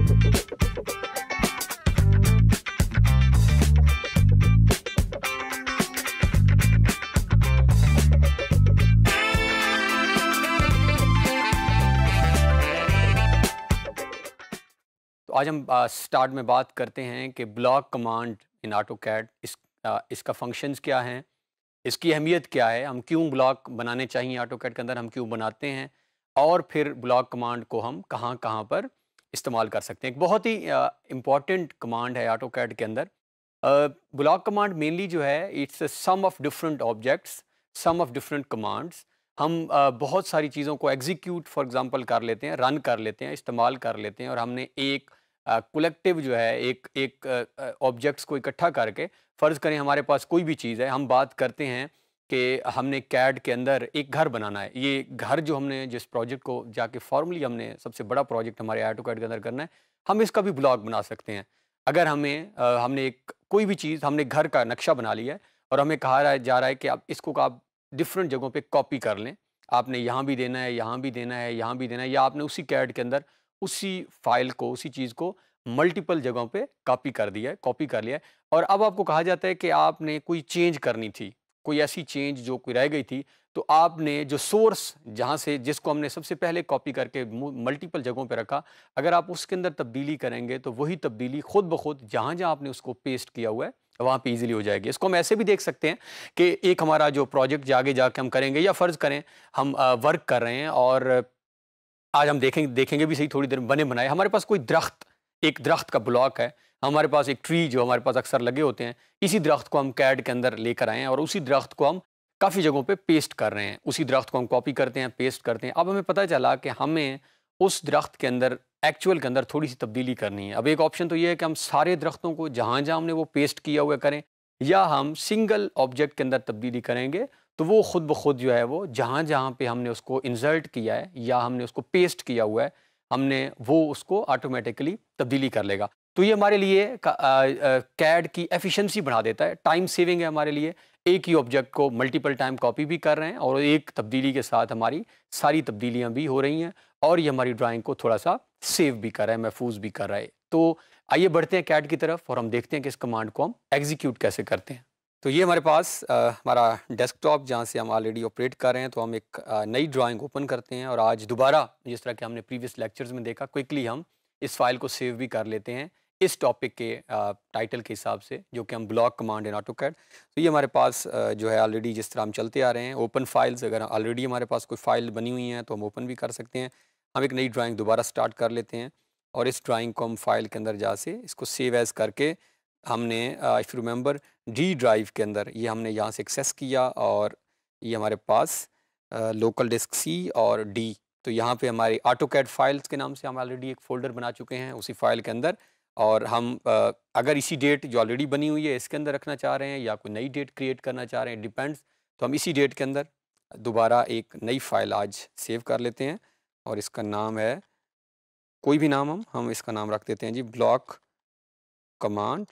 तो आज हम स्टार्ट में बात करते हैं कि block command in AutoCAD इस आ, इसका फंक्शंस क्या हैं इसकी अहमियत क्या है हम क्यों ब्लॉक बनाने चाहिए ऑटो कैड के अंदर हम क्यों बनाते हैं और फिर ब्लॉक कमांड को हम कहां कहां पर इस्तेमाल कर सकते हैं एक बहुत ही इम्पॉर्टेंट कमांड है ऑटो कैड के अंदर ब्लॉक कमांड मेनली जो है it's some of different objects some of different commands हम uh, बहुत सारी चीज़ों को एग्जीक्यूट फॉर एग्जांपल कर लेते हैं रन कर लेते हैं इस्तेमाल कर लेते हैं और हमने एक कलेक्टिव uh, जो है एक एक ऑब्जेक्ट्स uh, को इकट्ठा करके फ़र्ज़ करें हमारे पास कोई भी चीज़ है हम बात करते हैं कि हमने कैड के अंदर एक घर बनाना है ये घर जो हमने जिस प्रोजेक्ट को जाके फॉर्मली हमने सबसे बड़ा प्रोजेक्ट हमारे आटो कैड के अंदर करना है हम इसका भी ब्लॉग बना सकते हैं अगर हमें आ, हमने एक कोई भी चीज़ हमने घर का नक्शा बना लिया है और हमें कहा रहा है जा रहा है कि आप इसको आप डिफरेंट जगहों पे कॉपी कर लें आपने यहाँ भी देना है यहाँ भी देना है यहाँ भी देना है या आपने उसी कैड के अंदर उसी फाइल को उसी चीज़ को मल्टीपल जगहों पे कॉपी कर दिया है कॉपी कर लिया है और अब आपको कहा जाता है कि आपने कोई चेंज करनी थी कोई ऐसी चेंज जो कोई रह गई थी तो आपने जो सोर्स जहाँ से जिसको हमने सबसे पहले कॉपी करके मल्टीपल जगहों पे रखा अगर आप उसके अंदर तब्दीली करेंगे तो वही तब्दीली खुद ब खुद जहाँ जहाँ आपने उसको पेस्ट किया हुआ है वहाँ पे इजीली हो जाएगी इसको हम ऐसे भी देख सकते हैं कि एक हमारा जो प्रोजेक्ट जा जाके हम करेंगे या फ़र्ज़ करें हम वर्क कर रहे हैं और आज हम देखेंगे देखेंगे भी सही थोड़ी देर बने बनाए हमारे पास कोई दरख्त एक दरख्त का ब्लॉक है हमारे पास एक ट्री जो हमारे पास अक्सर लगे होते हैं इसी दरख्त को हम कैड के अंदर लेकर आए हैं और उसी दरख्त को हम काफ़ी जगहों पे पेस्ट कर रहे हैं उसी दरख्त को हम कॉपी करते हैं पेस्ट करते हैं अब हमें पता चला कि हमें उस दरख्त के अंदर एक्चुअल के अंदर थोड़ी सी तब्दीली करनी है अब एक ऑप्शन तो ये है कि हम सारे दरख्तों को जहाँ जहाँ हमने वो पेस्ट किया हुआ करें या हम सिंगल ऑब्जेक्ट के अंदर तब्दीली करेंगे तो वो खुद ब खुद जो है वो जहाँ जहाँ पे हमने उसको इंसर्ट किया है या हमने उसको पेस्ट किया हुआ है हमने वो उसको ऑटोमेटिकली तब्दीली कर लेगा तो ये हमारे लिए कैड की एफिशिएंसी बढ़ा देता है टाइम सेविंग है हमारे लिए एक ही ऑब्जेक्ट को मल्टीपल टाइम कॉपी भी कर रहे हैं और एक तब्दीली के साथ हमारी सारी तब्दीलियाँ भी हो रही हैं और ये हमारी ड्राइंग को थोड़ा सा सेव भी कर रहा है महफूज भी कर रहा है तो आइए बढ़ते हैं कैड की तरफ और हम देखते हैं कि इस कमांड को हम एग्जीक्यूट कैसे करते हैं तो ये हमारे पास हमारा डेस्कटॉप जहाँ से हम ऑलरेडी ऑपरेट कर रहे हैं तो हम एक नई ड्राइंग ओपन करते हैं और आज दोबारा जिस तरह के हमने प्रीवियस लेक्चर्स में देखा क्विकली हम इस फाइल को सेव भी कर लेते हैं इस टॉपिक के टाइटल के हिसाब से जो कि हम block command in AutoCAD तो ये हमारे पास जो है ऑलरेडी जिस तरह हम चलते आ रहे हैं ओपन फाइल्स अगर ऑलरेडी हमारे पास कोई फाइल बनी हुई हैं तो हम ओपन भी कर सकते हैं हम एक नई ड्राइंग दोबारा स्टार्ट कर लेते हैं और इस ड्राइंग को हम फाइल के अंदर जा से इसको सेव एज़ करके हमने इफ़ रिमेंबर डी ड्राइव के अंदर ये हमने यहाँ से एक्सेस किया और ये हमारे पास लोकल डिस्क सी और डी तो यहाँ पे हमारी ऑटो कैड फाइल्स के नाम से हम ऑलरेडी एक फ़ोल्डर बना चुके हैं उसी फाइल के अंदर और हम अगर इसी डेट जो ऑलरेडी बनी हुई है इसके अंदर रखना चाह रहे हैं या कोई नई डेट क्रिएट करना चाह रहे हैं डिपेंड्स तो हम इसी डेट के अंदर दोबारा एक नई फ़ाइल आज सेव कर लेते हैं और इसका नाम है कोई भी नाम हम हम इसका नाम रख देते हैं जी block command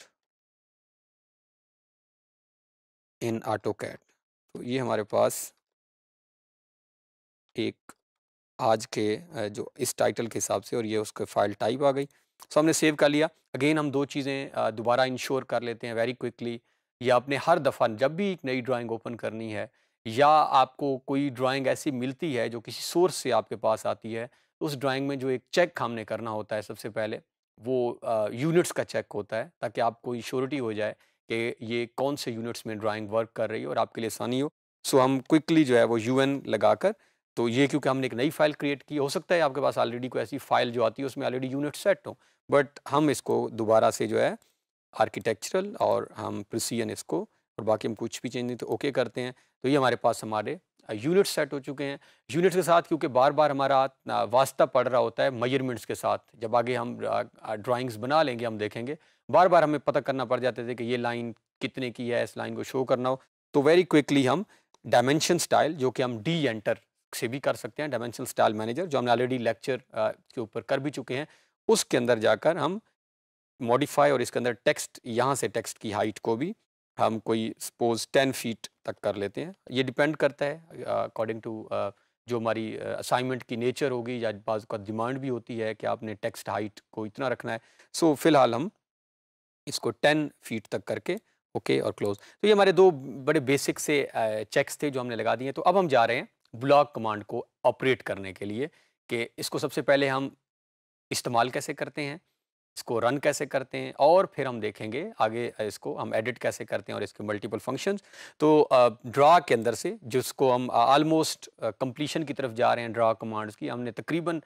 in AutoCAD तो ये हमारे पास एक आज के जो इस टाइटल के हिसाब से और ये उसके फाइल टाइप आ गई सो so, हमने सेव कर लिया अगेन हम दो चीज़ें दोबारा इंश्योर कर लेते हैं वेरी क्विकली या आपने हर दफ़ा जब भी एक नई ड्राइंग ओपन करनी है या आपको कोई ड्राइंग ऐसी मिलती है जो किसी सोर्स से आपके पास आती है तो उस ड्राइंग में जो एक चेक हमने करना होता है सबसे पहले वो यूनिट्स का चेक होता है ताकि आपको इंश्योरिटी हो जाए कि ये कौन से यूनिट्स में ड्राइंग वर्क कर रही है और आपके लिए आसानी हो सो so, हम क्विकली जो है वो यू लगा कर तो ये क्योंकि हमने एक नई फाइल क्रिएट की हो सकता है आपके पास ऑलरेडी कोई ऐसी फाइल जो आती है उसमें ऑलरेडी यूनिट सेट हो बट हम इसको दोबारा से जो है आर्किटेक्चरल और हम प्रिसीजन इसको और बाकी हम कुछ भी चेंज नहीं तो ओके करते हैं तो ये हमारे पास हमारे यूनिट सेट हो चुके हैं यूनिट्स के साथ क्योंकि बार बार हमारा वास्ता पड़ रहा होता है मेजरमेंट्स के साथ जब आगे हम ड्राइंग्स बना लेंगे हम देखेंगे बार बार हमें पता करना पड़ जाते थे कि ये लाइन कितने की है इस लाइन को शो करना हो तो वेरी क्विकली हम डायमेंशन स्टाइल जो कि हम डी एंटर से भी कर सकते हैं डायमेंशनल स्टाइल मैनेजर जो हमने ऑलरेडी लेक्चर uh, के ऊपर कर भी चुके हैं उसके अंदर जाकर हम मॉडिफाई और इसके अंदर टेक्स्ट यहाँ से टेक्स्ट की हाइट को भी हम कोई सपोज टेन फीट तक कर लेते हैं ये डिपेंड करता है अकॉर्डिंग uh, टू uh, जो हमारी असाइनमेंट की नेचर होगी या बाज का डिमांड भी होती है कि आपने टेक्स्ट हाइट को इतना रखना है सो so, फिलहाल हम इसको टेन फीट तक करके ओके okay और क्लोज तो ये हमारे दो बड़े बेसिक से चेक्स थे जो हमने लगा दिए तो अब हम जा रहे हैं ब्लॉक कमांड को ऑपरेट करने के लिए कि इसको सबसे पहले हम इस्तेमाल कैसे करते हैं इसको रन कैसे करते हैं और फिर हम देखेंगे आगे इसको हम एडिट कैसे करते हैं और इसके मल्टीपल फंक्शंस तो ड्रा के अंदर से जिसको हम आलमोस्ट कंप्लीशन की तरफ जा रहे हैं ड्रा कमांड्स की हमने तकरीबन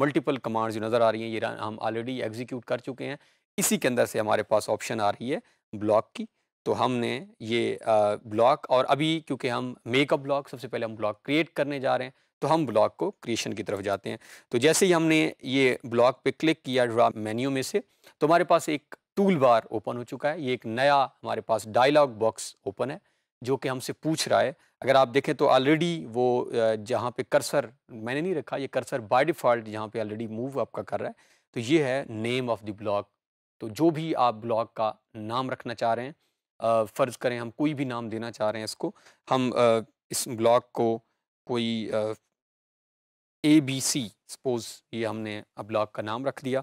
मल्टीपल कमांड्स जो नज़र आ रही हैं ये हम ऑलरेडी एग्जीक्यूट कर चुके हैं इसी के अंदर से हमारे पास ऑप्शन आ रही है ब्लॉक की तो हमने ये ब्लॉक और अभी क्योंकि हम मेकअप ब्लॉक सबसे पहले हम ब्लॉक क्रिएट करने जा रहे हैं तो हम ब्लॉक को क्रिएशन की तरफ जाते हैं तो जैसे ही हमने ये ब्लॉक पे क्लिक किया ड्रा मेन्यू में से तो हमारे पास एक टूल बार ओपन हो चुका है ये एक नया हमारे पास डायलॉग बॉक्स ओपन है जो कि हमसे पूछ रहा है अगर आप देखें तो ऑलरेडी वो जहाँ पे कर्सर मैंने नहीं रखा ये कर्सर बाय डिफ़ॉल्ट यहाँ पे ऑलरेडी मूव आपका कर रहा है तो ये है नेम ऑफ़ द ब्लॉक तो जो भी आप ब्लॉक का नाम रखना चाह रहे हैं फ़र्ज़ करें हम कोई भी नाम देना चाह रहे हैं इसको हम आ, इस ब्लॉक को कोई ए बी सी सपोज़ ये हमने ब्लॉक का नाम रख दिया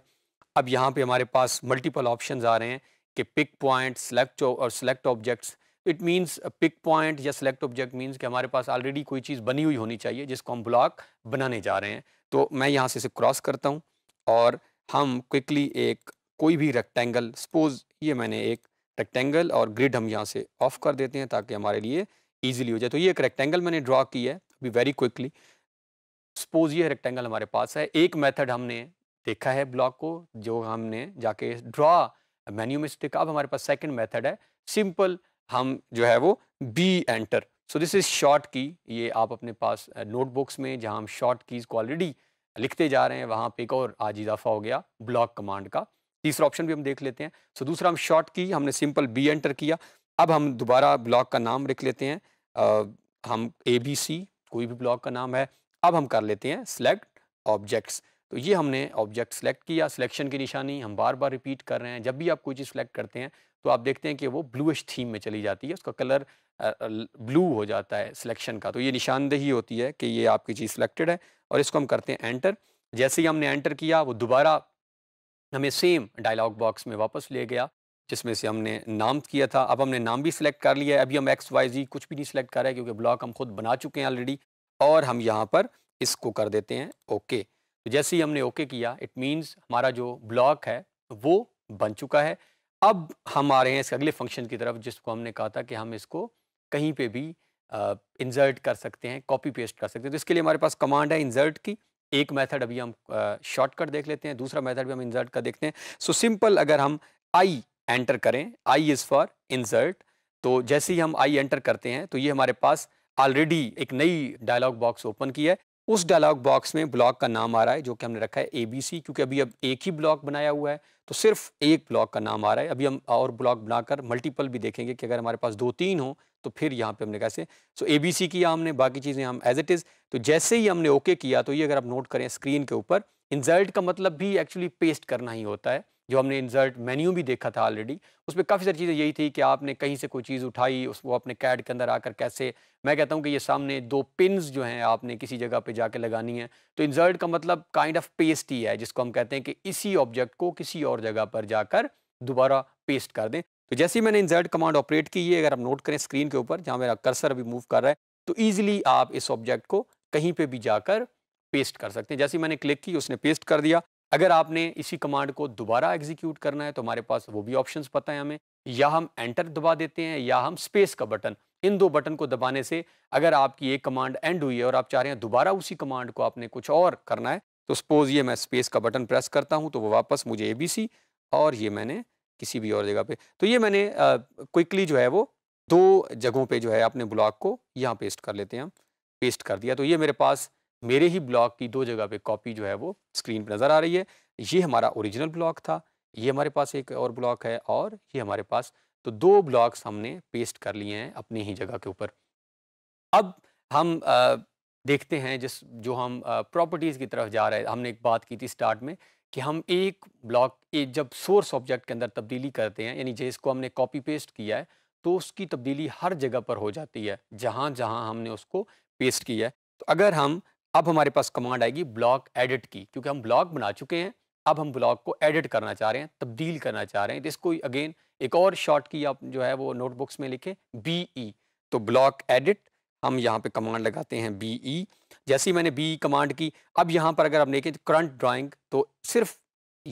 अब यहाँ पे हमारे पास मल्टीपल ऑप्शन आ रहे हैं कि पिक पॉइंट सेलेक्ट और select objects it means pick point या सेलेक्ट ऑब्जेक्ट मींस कि हमारे पास ऑलरेडी कोई चीज़ बनी हुई होनी चाहिए जिसको हम ब्लॉक बनाने जा रहे हैं तो मैं यहाँ से इसे क्रॉस करता हूँ और हम क्विकली एक कोई भी रेक्टेंगल सपोज ये मैंने एक रेक्टेंगल और ग्रिड हम यहाँ से ऑफ कर देते हैं ताकि हमारे लिए ईजिली हो जाए तो ये एक रेक्टेंगल मैंने ड्रॉ की है अभी वेरी क्विकली सपोज ये रेक्टेंगल हमारे पास है एक मेथड हमने देखा है ब्लॉक को जो हमने जाके ड्रा मेन्यू में स्टिक अब हमारे पास सेकंड मेथड है सिंपल हम जो है वो B enter so this is short की ये आप अपने पास नोटबुक्स में जहाँ हम शॉर्ट कीज़ को ऑलरेडी लिखते जा रहे हैं वहाँ पे एक और आज इजाफा हो गया ब्लॉक कमांड का तीसरा ऑप्शन भी हम देख लेते हैं सो दूसरा हम शॉर्ट की हमने सिंपल बी एंटर किया अब हम दोबारा ब्लॉक का नाम लिख लेते हैं आ, हम ए बी सी कोई भी ब्लॉक का नाम है अब हम कर लेते हैं सिलेक्ट ऑब्जेक्ट्स तो ये हमने ऑब्जेक्ट सेलेक्ट किया सिलेक्शन की निशानी हम बार बार रिपीट कर रहे हैं जब भी आप कोई चीज़ सेलेक्ट करते हैं तो आप देखते हैं कि वो ब्लूइश थीम में चली जाती है उसका कलर ब्लू हो जाता है सिलेक्शन का तो ये निशानदेही होती है कि ये आपकी चीज़ सिलेक्टेड है और इसको हम करते हैं एंटर जैसे ही हमने एंटर किया वो दोबारा हमें सेम डायलॉग बॉक्स में वापस ले गया जिसमें से हमने नाम किया था अब हमने नाम भी सिलेक्ट कर लिया है अभी हम एक्स वाई जी कुछ भी नहीं सिलेक्ट कर रहे क्योंकि ब्लॉक हम खुद बना चुके हैं ऑलरेडी और हम यहाँ पर इसको कर देते हैं ओके तो जैसे ही हमने ओके किया इट मीन्स हमारा जो ब्लॉक है वो बन चुका है अब हम आ रहे हैं इसके अगले फंक्शन की तरफ जिसको हमने कहा था कि हम इसको कहीं पर भी इंजर्ट कर सकते हैं कॉपी पेस्ट कर सकते हैं तो इसके लिए हमारे पास कमांड है इंजर्ट की एक मेथड अभी हम शॉर्टकट देख लेते हैं दूसरा मेथड भी हम इंसर्ट का देखते हैं सो so, सिंपल अगर हम आई एंटर करें आई इज़ फॉर इंसर्ट तो जैसे ही हम आई एंटर करते हैं तो ये हमारे पास ऑलरेडी एक नई डायलॉग बॉक्स ओपन की है उस डायलॉग बॉक्स में ब्लॉक का नाम आ रहा है जो कि हमने रखा है ए बी सी क्योंकि अभी अब एक ही ब्लॉक बनाया हुआ है तो सिर्फ एक ब्लॉक का नाम आ रहा है अभी हम और ब्लॉक बनाकर मल्टीपल भी देखेंगे कि अगर हमारे पास दो तीन हो तो फिर यहाँ पे हमने कैसे सो ए बी सी किया हमने बाकी चीज़ें हम एज इट इज़ तो जैसे ही हमने ओके okay किया तो ये अगर आप नोट करें स्क्रीन के ऊपर इंजल्ट का मतलब भी एक्चुअली पेस्ट करना ही होता है जो हमने इंसर्ट मेन्यू भी देखा था ऑलरेडी उसमें काफ़ी सारी चीज़ें यही थी कि आपने कहीं से कोई चीज़ उठाई उस वो अपने कैड के अंदर आकर कैसे मैं कहता हूँ कि ये सामने दो पिन्स जो हैं आपने किसी जगह पे जाके लगानी है तो इंसर्ट का मतलब काइंड ऑफ पेस्ट ही है जिसको हम कहते हैं कि इसी ऑब्जेक्ट को किसी और जगह पर जाकर दोबारा पेस्ट कर दें तो जैसे ही मैंने इन्जर्ट कमांड ऑपरेट की है अगर आप नोट करें स्क्रीन के ऊपर जहाँ मेरा कर्सर अभी मूव कर रहा है तो ईजिली आप इस ऑब्जेक्ट को कहीं पर भी जाकर पेस्ट कर सकते हैं जैसे मैंने क्लिक की उसने पेस्ट कर दिया अगर आपने इसी कमांड को दोबारा एग्जीक्यूट करना है तो हमारे पास वो भी ऑप्शंस पता है हमें या हम एंटर दबा देते हैं या हम स्पेस का बटन इन दो बटन को दबाने से अगर आपकी एक कमांड एंड हुई है और आप चाह रहे हैं दोबारा उसी कमांड को आपने कुछ और करना है तो सपोज ये मैं स्पेस का बटन प्रेस करता हूँ तो वो वापस मुझे ए और ये मैंने किसी भी और जगह पे तो ये मैंने क्विकली जो है वो दो जगहों पे जो है अपने ब्लॉक को यहाँ पेस्ट कर लेते हैं हम पेस्ट कर दिया तो ये मेरे पास मेरे ही ब्लॉग की दो जगह पे कॉपी जो है वो स्क्रीन पर नज़र आ रही है ये हमारा ओरिजिनल ब्लॉग था ये हमारे पास एक और ब्लॉक है और ये हमारे पास तो दो ब्लॉग्स हमने पेस्ट कर लिए हैं अपनी ही जगह के ऊपर अब हम आ, देखते हैं जिस जो हम प्रॉपर्टीज़ की तरफ जा रहे हैं हमने एक बात की थी स्टार्ट में कि हम एक ब्लॉक जब सोर्स ऑब्जेक्ट के अंदर तब्दीली करते हैं यानी जिसको हमने कॉपी पेस्ट किया है तो उसकी तब्दीली हर जगह पर हो जाती है जहाँ जहाँ हमने उसको पेस्ट किया है तो अगर हम अब हमारे पास कमांड आएगी ब्लॉक एडिट की क्योंकि हम ब्लॉक बना चुके हैं अब हम ब्लॉक को एडिट करना चाह रहे हैं तब्दील करना चाह रहे हैं इसको अगेन एक और शॉर्ट की आप जो है वो नोटबुक्स में लिखें बी ई तो ब्लॉक एडिट हम यहाँ पे कमांड लगाते हैं बी ई जैसे ही मैंने बी ई कमांड की अब यहाँ पर अगर आप देखें तो करंट ड्राइंग तो सिर्फ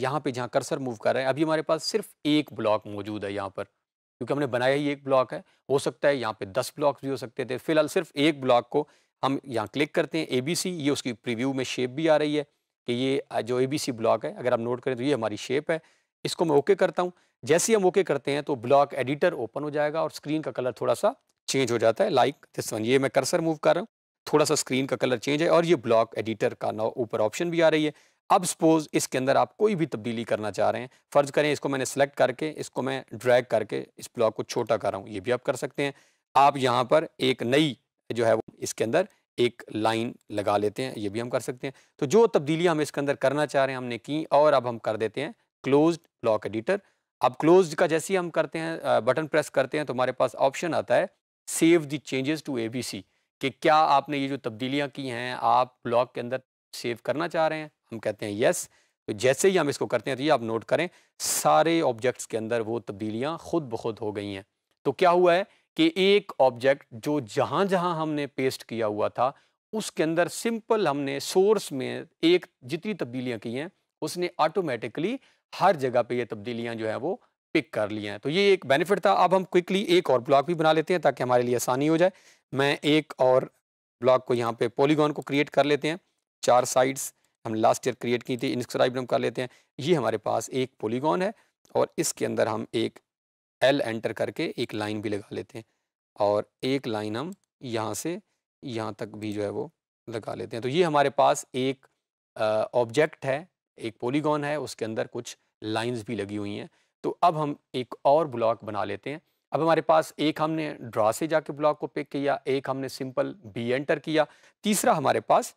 यहाँ पे जहाँ कर्सर मूव कर रहे हैं अभी हमारे पास सिर्फ एक ब्लॉक मौजूद है यहाँ पर क्योंकि हमने बनाया ही एक ब्लॉक है हो सकता है यहाँ पे दस ब्लॉक भी हो सकते थे फिलहाल सिर्फ एक ब्लॉक को हम यहाँ क्लिक करते हैं ए बी सी ये उसकी प्रीव्यू में शेप भी आ रही है कि ये जो ए बी सी ब्लॉक है अगर आप नोट करें तो ये हमारी शेप है इसको मैं ओके करता हूँ जैसे ही हम ओके करते हैं तो ब्लॉक एडिटर ओपन हो जाएगा और स्क्रीन का कलर थोड़ा सा चेंज हो जाता है लाइक दिस वन ये मैं कर्सर मूव कर रहा हूँ थोड़ा सा स्क्रीन का कलर चेंज है और ये ब्लॉक एडिटर का ना ऊपर ऑप्शन भी आ रही है अब सपोज इसके अंदर आप कोई भी तब्दीली करना चाह रहे हैं फ़र्ज़ करें इसको मैंने सेलेक्ट करके इसको मैं ड्रैग करके इस ब्लॉक को छोटा कर रहा हूँ ये भी आप कर सकते हैं आप यहाँ पर एक नई जो है वो इसके अंदर एक लाइन लगा लेते हैं ये भी हम कर सकते हैं तो जो तब्दीलियाँ हम इसके अंदर करना चाह रहे हैं हमने की और अब हम कर देते हैं क्लोज ब्लॉक एडिटर अब क्लोज का जैसे ही हम करते हैं बटन प्रेस करते हैं तो हमारे पास ऑप्शन आता है save the changes to A B C कि क्या आपने ये जो तब्दीलियाँ की हैं आप ब्लॉक के अंदर सेव करना चाह रहे हैं हम कहते हैं येस तो जैसे ही हम इसको करते हैं तो ये आप नोट करें सारे ऑब्जेक्ट्स के अंदर वो तब्दीलियाँ खुद ब खुद हो गई हैं तो क्या हुआ है कि एक ऑब्जेक्ट जो जहाँ जहाँ हमने पेस्ट किया हुआ था उसके अंदर सिंपल हमने सोर्स में एक जितनी तब्दीलियाँ की हैं उसने ऑटोमेटिकली हर जगह पे ये तब्दीलियाँ जो है वो पिक कर ली हैं तो ये एक बेनिफिट था अब हम क्विकली एक और ब्लॉक भी बना लेते हैं ताकि हमारे लिए आसानी हो जाए मैं एक और ब्लॉक को यहाँ पे पॉलीगॉन को क्रिएट कर लेते हैं चार साइड्स हम लास्ट ईयर क्रिएट की थी इंस्क्राइब हम कर लेते हैं ये हमारे पास एक पॉलीगॉन है और इसके अंदर हम एक एल एंटर करके एक लाइन भी लगा लेते हैं और एक लाइन हम यहाँ से यहाँ तक भी जो है वो लगा लेते हैं तो ये हमारे पास एक ऑब्जेक्ट है एक पॉलीगॉन है उसके अंदर कुछ लाइंस भी लगी हुई हैं तो अब हम एक और ब्लॉक बना लेते हैं अब हमारे पास एक हमने ड्रा से जाके ब्लॉक को पिक किया एक हमने सिंपल बी एंटर किया तीसरा हमारे पास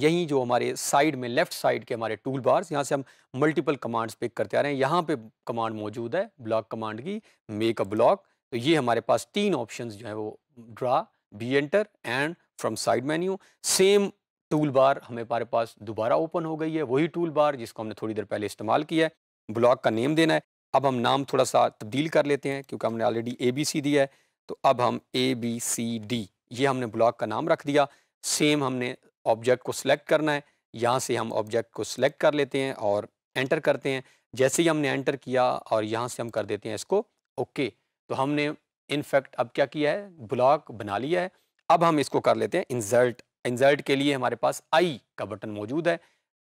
यहीं जो हमारे साइड में लेफ़्ट साइड के हमारे टूल बार्स यहाँ से हम मल्टीपल कमांड्स पिक करते आ रहे हैं यहाँ पे कमांड मौजूद है ब्लॉक कमांड की मेक अ ब्लॉक तो ये हमारे पास तीन ऑप्शन जो है वो draw B enter and from side menu same tool bar हमें हमारे पास दोबारा ओपन हो गई है वही टूल बार जिसको हमने थोड़ी देर पहले इस्तेमाल किया है ब्लॉक का नेम देना है अब हम नाम थोड़ा सा तब्दील कर लेते हैं क्योंकि हमने ऑलरेडी ए बी सी दिया है तो अब हम ए बी सी डी ये हमने ब्लॉक का नाम रख दिया सेम हमने ऑब्जेक्ट को सिलेक्ट करना है यहाँ से हम ऑब्जेक्ट को सिलेक्ट कर लेते हैं और एंटर करते हैं जैसे ही हमने एंटर किया और यहाँ से हम कर देते हैं इसको ओके okay. तो हमने इनफैक्ट अब क्या किया है ब्लॉक बना लिया है अब हम इसको कर लेते हैं इंजर्ट इंजर्ट के लिए हमारे पास आई का बटन मौजूद है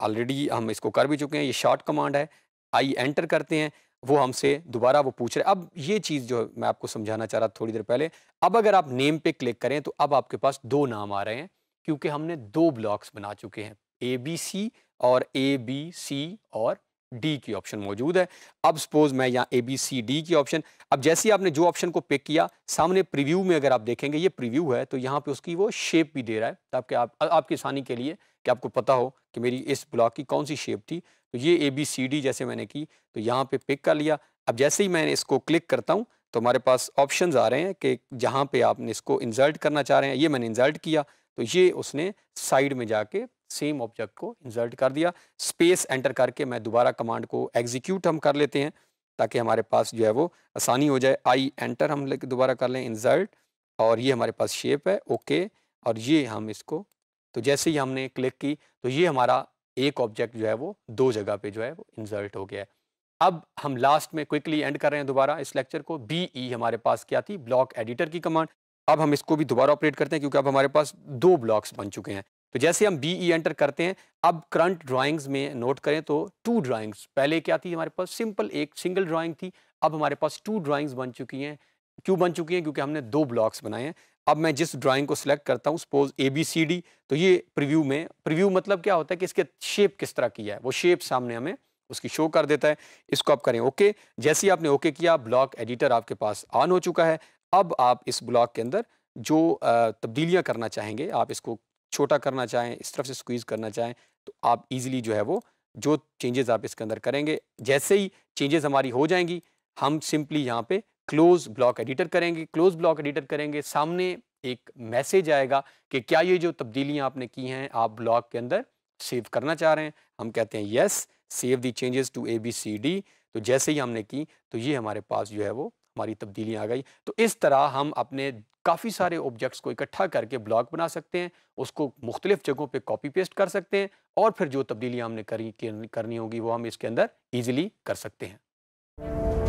ऑलरेडी हम इसको कर भी चुके हैं ये शॉर्ट कमांड है आई एंटर करते हैं वो हमसे दोबारा वो पूछ रहे अब ये चीज़ जो मैं आपको समझाना चाह रहा थोड़ी देर पहले अब अगर आप नेम पे क्लिक करें तो अब आपके पास दो नाम आ रहे हैं क्योंकि हमने दो ब्लॉक्स बना चुके हैं ए बी सी और ए बी सी और डी की ऑप्शन मौजूद है अब सपोज मैं यहाँ ए बी सी डी की ऑप्शन अब जैसे ही आपने जो ऑप्शन को पिक किया सामने प्रीव्यू में अगर आप देखेंगे ये प्रीव्यू है तो यहाँ पे उसकी वो शेप भी दे रहा है ताकि आप आपकी आसानी के लिए कि आपको पता हो कि मेरी इस ब्लॉक की कौन सी शेप थी तो ये ए बी सी डी जैसे मैंने की तो यहाँ पे पिक कर लिया अब जैसे ही मैं इसको क्लिक करता हूँ तो हमारे पास ऑप्शन आ रहे हैं कि जहाँ पे आपने इसको इंसर्ट करना चाह रहे हैं ये मैंने इंसर्ट किया तो ये उसने साइड में जाके सेम ऑब्जेक्ट को इंसर्ट कर दिया स्पेस एंटर करके मैं दोबारा कमांड को एग्जीक्यूट हम कर लेते हैं ताकि हमारे पास जो है वो आसानी हो जाए आई एंटर हम दोबारा कर लें इंसर्ट और ये हमारे पास शेप है ओके और ये हम इसको तो जैसे ही हमने क्लिक की तो ये हमारा एक ऑब्जेक्ट जो है वो दो जगह पे जो है वो इंसर्ट हो गया है अब हम लास्ट में क्विकली एंड कर रहे हैं दोबारा इस लेक्चर को बी ई e हमारे पास क्या थी ब्लॉक एडिटर की कमांड अब हम इसको भी दोबारा ऑपरेट करते हैं क्योंकि अब हमारे पास दो ब्लॉक्स बन चुके हैं तो जैसे हम बी ई एंटर करते हैं अब करंट ड्राइंग्स में नोट करें तो टू ड्राइंग्स पहले क्या थी हमारे पास सिंपल एक सिंगल ड्राइंग थी अब हमारे पास टू ड्राइंग्स बन चुकी हैं क्यों बन चुकी हैं क्योंकि हमने दो ब्लॉक्स बनाए हैं अब मैं जिस ड्राइंग को सिलेक्ट करता हूँ suppose A B C D तो ये प्रिव्यू में प्रिव्यू मतलब क्या होता है कि इसके शेप किस तरह की है वो शेप सामने हमें उसकी शो कर देता है इसको आप करें ओके जैसे ही आपने ओके किया ब्लॉक एडिटर आपके पास ऑन हो चुका है अब आप इस ब्लॉक के अंदर जो तब्दीलियाँ करना चाहेंगे आप इसको छोटा करना चाहें इस तरफ से स्क्वीज़ करना चाहें तो आप इजीली जो है वो जो चेंजेस आप इसके अंदर करेंगे जैसे ही चेंजेस हमारी हो जाएंगी हम सिंपली यहाँ पे क्लोज ब्लॉक एडिटर करेंगे क्लोज ब्लॉक एडिटर करेंगे सामने एक मैसेज आएगा कि क्या ये जो तब्दीलियाँ आपने की हैं आप ब्लॉक के अंदर सेव करना चाह रहे हैं हम कहते हैं yes save the changes to A B C D तो जैसे ही हमने की तो ये हमारे पास जो है वो हमारी तब्दीलियाँ आ गई तो इस तरह हम अपने काफ़ी सारे ऑब्जेक्ट्स को इकट्ठा करके ब्लॉग बना सकते हैं उसको मुख्तलिफ जगहों पे कॉपी पेस्ट कर सकते हैं और फिर जो तब्दीलियाँ हमने करी करनी होगी वो हम इसके अंदर ईजिली कर सकते हैं